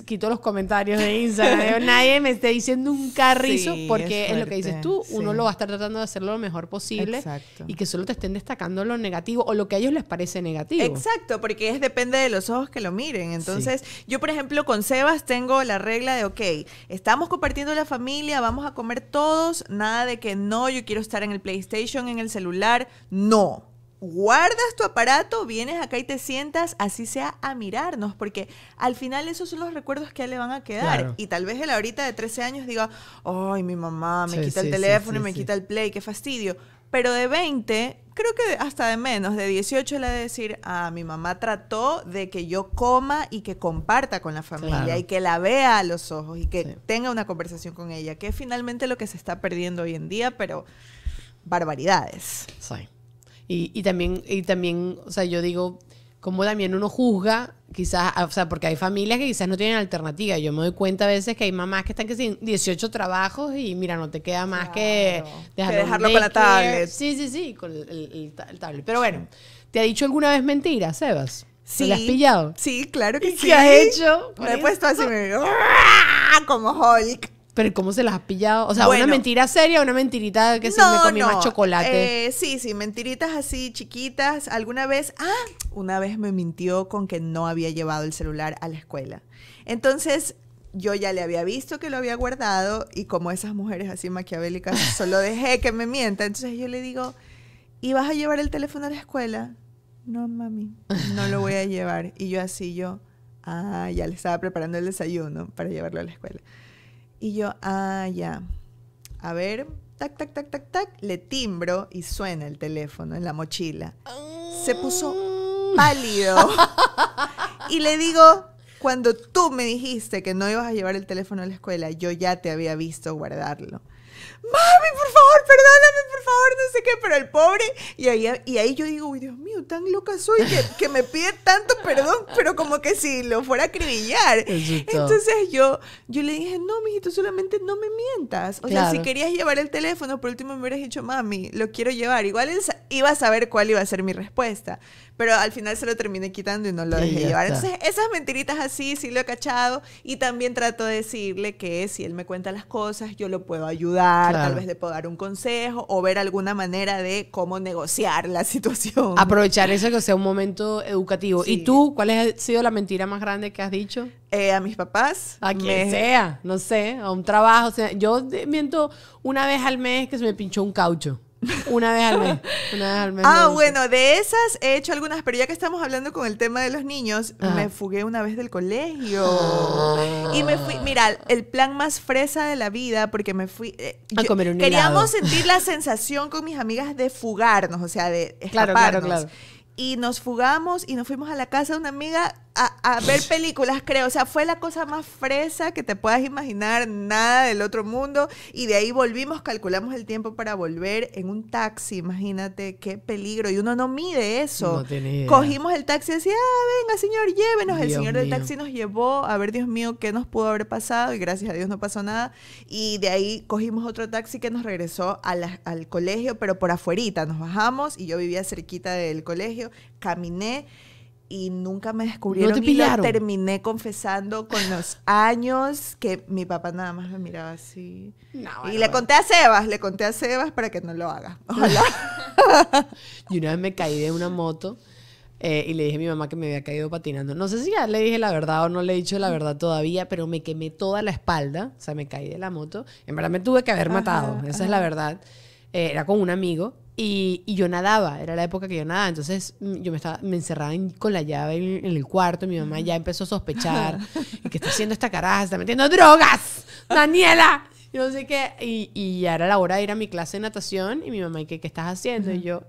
quito los comentarios de Instagram. <laughs> nadie me esté diciendo un carrizo porque es, lo que dices tú. Uno lo va a estar tratando de hacerlo lo mejor posible. Exacto. Y que solo te estén destacando lo negativo o lo que a ellos les parece negativo. Exacto, porque es depende de los ojos que lo miren. Entonces, yo por ejemplo con Sebas tengo la regla de, ok, estamos compartiendo la familia, vamos a comer todos, nada de que no, yo quiero estar en el PlayStation, en el celular. No. Guardas tu aparato, vienes acá y te sientas, así sea a mirarnos, porque al final esos son los recuerdos que le van a quedar. Y tal vez él ahorita de 13 años diga, ay, mi mamá me quita el teléfono, y me quita el play, qué fastidio pero de 20, creo que hasta de menos, de 18 le de decir, a ah, mi mamá trató de que yo coma y que comparta con la familia y que la vea a los ojos y que tenga una conversación con ella, que es finalmente lo que se está perdiendo hoy en día, pero barbaridades. Sí. Y, y, también, y también, o sea, yo digo, como también uno juzga, quizás, ah, o sea, porque hay familias que quizás no tienen alternativa. Yo me doy cuenta a veces que hay mamás que están que sin 18 trabajos y mira, no te queda más que, dejarlo, dejarlo con la tablet. Sí, sí, sí, con el, tablet. Pero bueno, ¿te ha dicho alguna vez mentira, Sebas? Sí. ¿Te has pillado? Sí, claro que sí. ¿Qué has hecho? Me he puesto así, me... como Hulk. Pero ¿cómo se las has pillado? O sea, una mentira seria, una mentirita que no, me comí más chocolate. Eh, sí, sí, mentiritas así chiquitas. Alguna vez, ah, una vez me mintió con que no había llevado el celular a la escuela. Entonces, yo ya le había visto que lo había guardado y como esas mujeres así maquiavélicas, <laughs> solo dejé que me mienta. Entonces yo le digo, ¿y vas a llevar el teléfono a la escuela? No, mami, no lo voy a <laughs> llevar. Y yo así, yo, ah, ya le estaba preparando el desayuno para llevarlo a la escuela. Y yo, ah, ya. A ver, tac, tac, tac, tac, tac, le timbro y suena el teléfono en la mochila. Se puso ah. pálido. <laughs> y le digo, cuando tú me dijiste que no ibas a llevar el teléfono a la escuela, yo ya te había visto guardarlo mami, por favor, perdóname, por favor, no sé qué, pero el pobre. Y ahí, y ahí yo digo, uy, Dios mío, tan loca soy que, me pide tanto perdón, pero como que si lo fuera a acribillar. Entonces yo, yo le dije, no, mijito, solamente no me mientas. O sea, si querías llevar el teléfono, por último me hubieras dicho, mami, lo quiero llevar. Igual iba a saber cuál iba a ser mi respuesta pero al final se lo terminé quitando y no lo dejé llevar. Entonces, esas mentiritas así sí lo he cachado y también trato de decirle que si él me cuenta las cosas, yo lo puedo ayudar, tal vez le puedo dar un consejo o ver alguna manera de cómo negociar la <laughs> situación. Aprovechar eso que sea un momento educativo. ¿Y tú cuál ha sido la mentira más grande que has dicho? Eh, a mis papás. A quien sea, no sé, a un trabajo. yo miento una vez al mes que se me pinchó un caucho. <laughs> Una vez al mes. Ah, bueno, de esas he hecho algunas, pero ya que estamos hablando con el tema de los niños, me fugué una vez del colegio. Ah. Y me fui, mira, el plan más fresa de la vida, porque me fui. Eh, a comer un Queríamos sentir la <laughs> sensación con mis amigas de fugarnos, o sea, de escaparnos. Y nos fugamos y nos fuimos a la casa de una amiga a, ver películas, creo. O sea, fue la cosa más fresa que te puedas imaginar, nada del otro mundo. Y de ahí volvimos, calculamos el tiempo para volver en un taxi. Imagínate qué peligro. Y uno no mide eso. Cogimos el taxi y decía, ah, venga, señor, llévenos. el señor del taxi nos llevó. A ver, Dios mío, qué nos pudo haber pasado. Y gracias a Dios no pasó nada. Y de ahí cogimos otro taxi que nos regresó al colegio, pero por afuerita. Nos bajamos y yo vivía cerquita del colegio. Caminé y nunca me descubrieron y lo terminé confesando con los años que mi papá nada más me miraba así. y le conté a Sebas, le conté a Sebas para que no lo haga. <laughs> y una vez me caí de una moto eh, y le dije a mi mamá que me había caído patinando. No sé si ya le dije la verdad o no le he dicho la verdad todavía, pero me quemé toda la espalda, o sea, me caí de la moto. En verdad me tuve que haber matado, esa es la verdad. Eh, era con un amigo y, yo nadaba, era la época que yo nadaba. Entonces mm, yo me, estaba, me encerraba con la llave en, el cuarto. y Mi mamá ya empezó a sospechar. <laughs> ¿Qué está haciendo esta caraja? está metiendo drogas! ¡Daniela! Y no sé qué. Y, y, ya era la hora de ir a mi clase de natación. Y mi mamá, ¿y qué, qué estás haciendo? Y yo,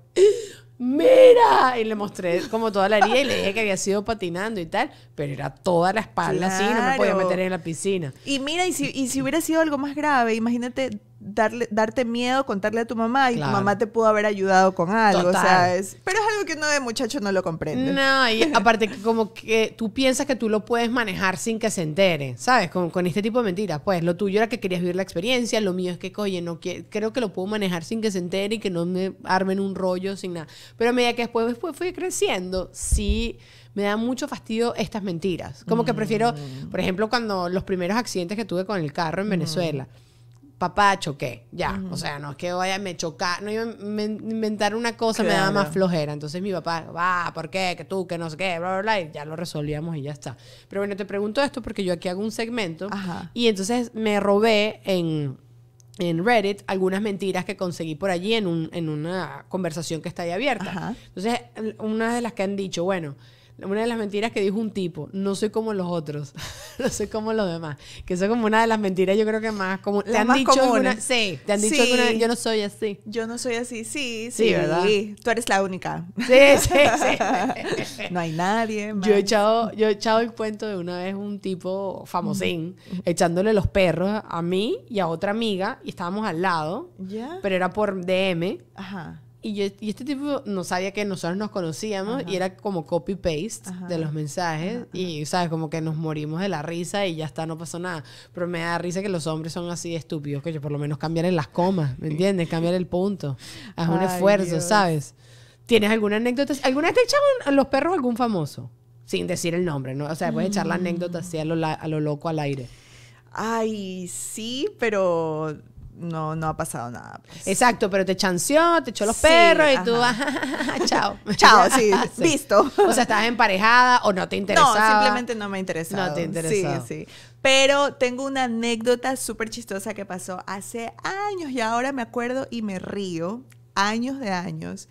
¡Mira! Y le mostré como toda la herida y le dije que había sido patinando y tal, pero era toda la espalda así, no me podía meter en la piscina. Y mira, y si, y si hubiera sido algo más grave, imagínate darte miedo contarle a tu mamá y tu mamá te pudo haber ayudado con algo, o sea, es, pero es algo que uno de muchacho no lo comprende. No, y <laughs> aparte como que tú piensas que tú lo puedes manejar sin que se entere, ¿sabes? Con, con este tipo de mentiras, pues lo tuyo era que querías vivir la experiencia, lo mío es que, oye, no quiero, creo que lo puedo manejar sin que se entere y que no me armen un rollo, sin nada. Pero a medida que después, después fui creciendo, sí me da mucho fastidio estas mentiras. Como que prefiero, mm. por ejemplo, cuando los primeros accidentes que tuve con el carro en mm. Venezuela papá, choqué, ya. O sea, no es que vaya, a me chocar, no iba a inventar una cosa, me daba más flojera. Entonces mi papá, va, ¿por qué? Que tú, que no sé qué, bla, bla, bla, y ya lo resolvíamos y ya está. Pero bueno, te pregunto esto porque yo aquí hago un segmento y entonces me robé en, Reddit algunas mentiras que conseguí por allí en, una conversación que está ahí abierta. Entonces, una de las que han dicho, bueno, una de las mentiras que dijo un tipo, no soy como los otros, <laughs> no soy como los demás, que eso es como una de las mentiras yo creo que más como te han dicho sí. te han dicho yo no soy así. Yo no soy así, sí, sí, ¿verdad? tú eres la única. Sí, sí, <laughs> no hay nadie Yo he echado yo he echado el cuento de una vez un tipo famosín echándole los perros a mí y a otra amiga y estábamos al lado, pero era por DM. Ajá y, este tipo no sabía que nosotros nos conocíamos y era como copy-paste de los mensajes y, ¿sabes? Como que nos morimos de la risa y ya está, no pasó nada. Pero me da risa que los hombres son así estúpidos, que yo por lo menos cambiar en las comas, ¿me entiendes? Cambiar el punto. Haz un esfuerzo, ¿sabes? ¿Tienes alguna anécdota? ¿Alguna vez te echaron los perros algún famoso? Sin decir el nombre, ¿no? O sea, puedes echar la mm. anécdota así a lo, a lo loco al aire. Ay, sí, pero no, no ha pasado nada. Pues. Exacto, pero te chanceó, te echó los perros y tú, ah, <laughs> chao. <laughs> chao, <laughs> sí, visto. O sea, estabas emparejada o no te interesaba. No, simplemente no me interesaba. No te interesaba. Sí, sí. Pero tengo una anécdota súper chistosa que pasó hace años y ahora me acuerdo y me río, años de años.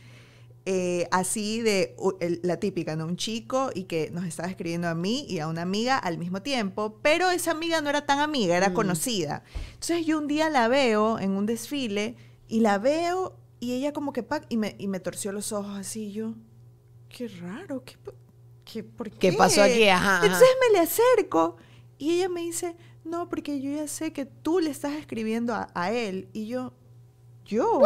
Eh, así de la típica, ¿no? Un chico y que nos estaba escribiendo a mí y a una amiga al mismo tiempo, pero esa amiga no era tan amiga, era mm. conocida. Entonces yo un día la veo en un desfile y la veo y ella como que y me, y me torció los ojos así, y yo, qué raro, qué, qué, ¿por qué? pasó aquí? Entonces me le acerco y ella me dice, no, porque yo ya sé que tú le estás escribiendo a, él y yo, yo.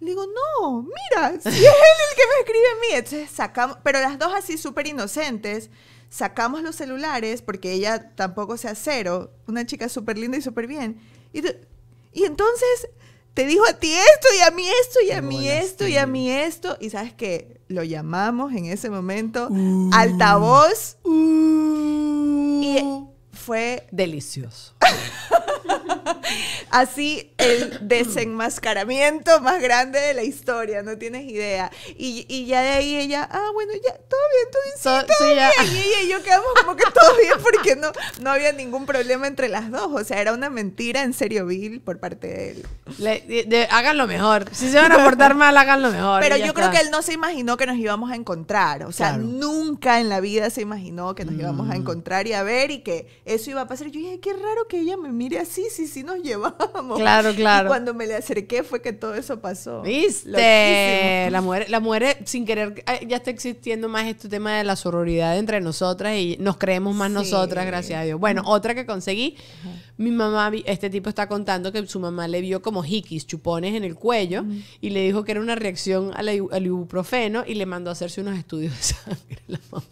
Le digo, no, mira, es él el que me escribe a mí. sacamos, pero las dos así súper inocentes, sacamos los celulares, porque ella tampoco sea cero, una chica súper linda y súper bien. Y, entonces te dijo a ti esto y a mí esto y a mí esto y a mí esto. Y sabes que lo llamamos en ese momento, uh. altavoz. Uh. y fue delicioso. <laughs> <laughs> Así el desenmascaramiento más grande de la historia, no tienes idea. Y, y ya de ahí ella, ah, bueno, ya, todo bien, todo bien, sí, Y yo quedamos como que todo bien porque no, no había ningún problema entre las dos. O sea, era una mentira en serio vil por parte de él. hagan lo mejor. Si se van a portar <laughs> mal, háganlo mejor. Pero yo creo que él no se imaginó que nos íbamos a encontrar. O sea, nunca en la vida se imaginó que nos íbamos a mm. encontrar y a ver y que eso iba a pasar. Yo dije, qué raro que ella me mire así, sí, sí nos llevamos. Claro, claro. cuando me le acerqué fue que todo eso pasó. ¿Viste? La mujer, la mujer, eh, sin querer, ya está existiendo más este tema de la sororidad entre nosotras y nos creemos más nosotras, gracias a Dios. Bueno, otra que conseguí mi mamá, este tipo está contando que su mamá le vio como hikis, chupones en el cuello, y le dijo que era una reacción al, ibuprofeno y le mandó a hacerse unos estudios de sangre la mamá.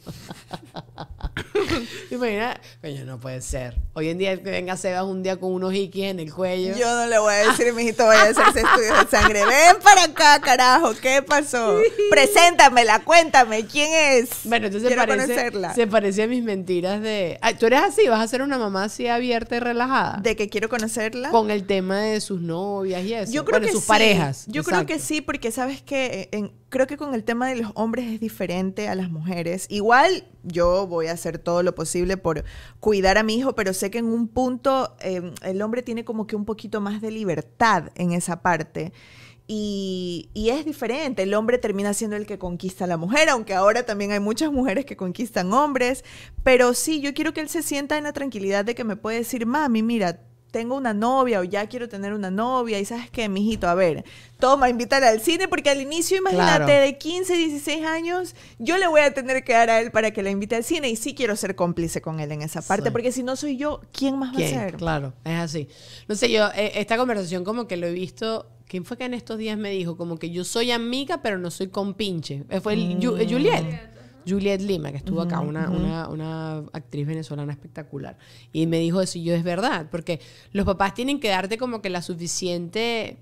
<laughs> Imagina, coño, no puede ser. Hoy en día que venga Sebas un día con unos hikis en el cuello. Yo no le voy a decir, mijito, Voy a hacerse estudios de sangre. Ven para acá, carajo, ¿qué pasó? Preséntamela, cuéntame, ¿quién es? Bueno, entonces se parecía a mis mentiras de. Tú eres así, vas a ser una mamá así abierta y relajada de que quiero conocerla. Con el tema de sus novias y eso. Yo creo que sus parejas. Yo creo que sí, porque sabes que eh, creo que con el tema de los hombres es diferente a las mujeres. Igual yo voy a hacer todo lo posible por cuidar a mi hijo, pero sé que en un punto eh, el hombre tiene como que un poquito más de libertad en esa parte. Y, es diferente, el hombre termina siendo el que conquista a la mujer, aunque ahora también hay muchas mujeres que conquistan hombres, pero sí, yo quiero que él se sienta en la tranquilidad de que me puede decir, mami, mira, tengo una novia o ya quiero tener una novia y sabes qué, mijito, a ver, toma, invítale al cine porque al inicio, imagínate, de 15, 16 años, yo le voy a tener que dar a él para que la invite al cine y sí quiero ser cómplice con él en esa parte, porque si no soy yo, ¿quién más va a ser? Claro, es así. No sé, yo, eh, esta conversación como que lo he visto ¿Quién fue que en estos días me dijo? Como que yo soy amiga, pero no soy compinche. Eh, fue el, eh, mm. Juliet. Juliet Lima, que estuvo acá, una, una, actriz venezolana espectacular. Y me dijo eso, yo es verdad, porque los papás tienen que darte como que la suficiente,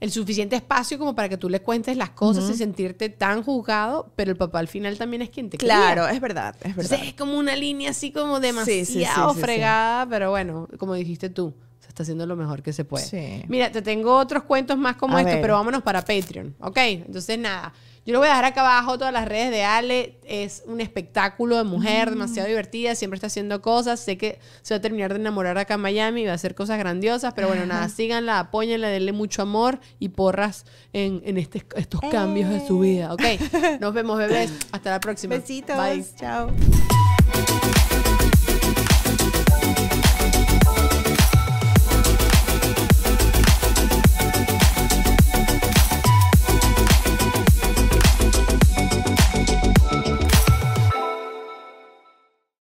el suficiente espacio como para que tú le cuentes las cosas y sentirte tan juzgado, pero el papá al final también es quien te Claro, es verdad, es verdad. Entonces es como una línea así como demasiado fregada, pero bueno, como dijiste tú, se está haciendo lo mejor que se puede. Mira, te tengo otros cuentos más como estos, pero vámonos para Patreon, ¿ok? Entonces nada. Yo lo voy a dejar acá abajo todas las redes de Ale. Es un espectáculo de mujer, mm. demasiado divertida, siempre está haciendo cosas. Sé que se va a terminar de enamorar acá en Miami, y va a hacer cosas grandiosas, pero bueno, nada, síganla, apóyenla, denle mucho amor y porras en, este, estos cambios de su vida, ¿ok? Eh. Nos vemos, bebés. Hasta la próxima. Besitos. Bye. Chao.